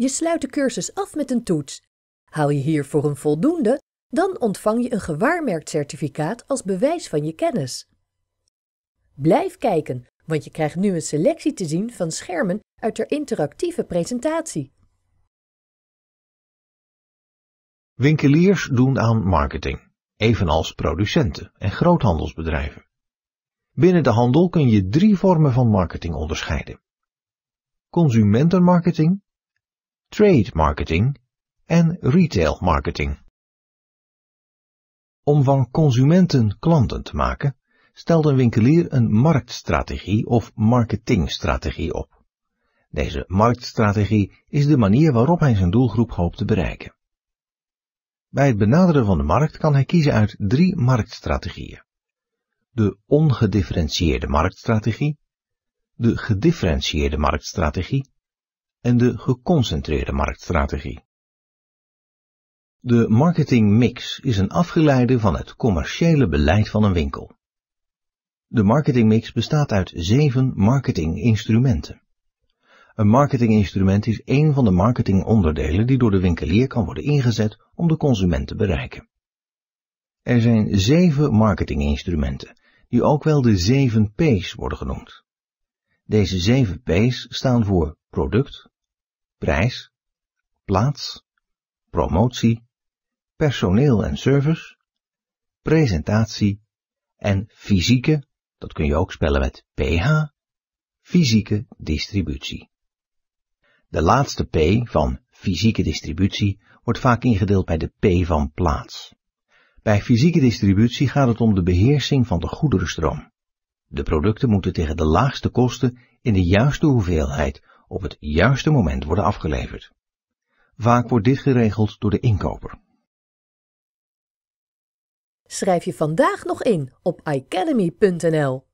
Je sluit de cursus af met een toets. Haal je hiervoor een voldoende, dan ontvang je een gewaarmerkt certificaat als bewijs van je kennis. Blijf kijken, want je krijgt nu een selectie te zien van schermen uit de interactieve presentatie. Winkeliers doen aan marketing, evenals producenten en groothandelsbedrijven. Binnen de handel kun je drie vormen van marketing onderscheiden. Consumentenmarketing, trade marketing en retail marketing. Om van consumenten klanten te maken, stelt een winkelier een marktstrategie of marketingstrategie op. Deze marktstrategie is de manier waarop hij zijn doelgroep hoopt te bereiken. Bij het benaderen van de markt kan hij kiezen uit drie marktstrategieën. De ongedifferentieerde marktstrategie, de gedifferentieerde marktstrategie en de geconcentreerde marktstrategie. De marketingmix is een afgeleide van het commerciële beleid van een winkel. De marketingmix bestaat uit zeven marketinginstrumenten. Een marketinginstrument is één van de marketingonderdelen die door de winkelier kan worden ingezet om de consument te bereiken. Er zijn zeven marketinginstrumenten, die ook wel de zeven P's worden genoemd. Deze zeven P's staan voor product, prijs, plaats, promotie, personeel en service, presentatie en fysieke, dat kun je ook spellen met ph, fysieke distributie. De laatste P van fysieke distributie wordt vaak ingedeeld bij de P van plaats. Bij fysieke distributie gaat het om de beheersing van de goederenstroom. De producten moeten tegen de laagste kosten in de juiste hoeveelheid op het juiste moment worden afgeleverd. Vaak wordt dit geregeld door de inkoper. Schrijf je vandaag nog in op academy.nl.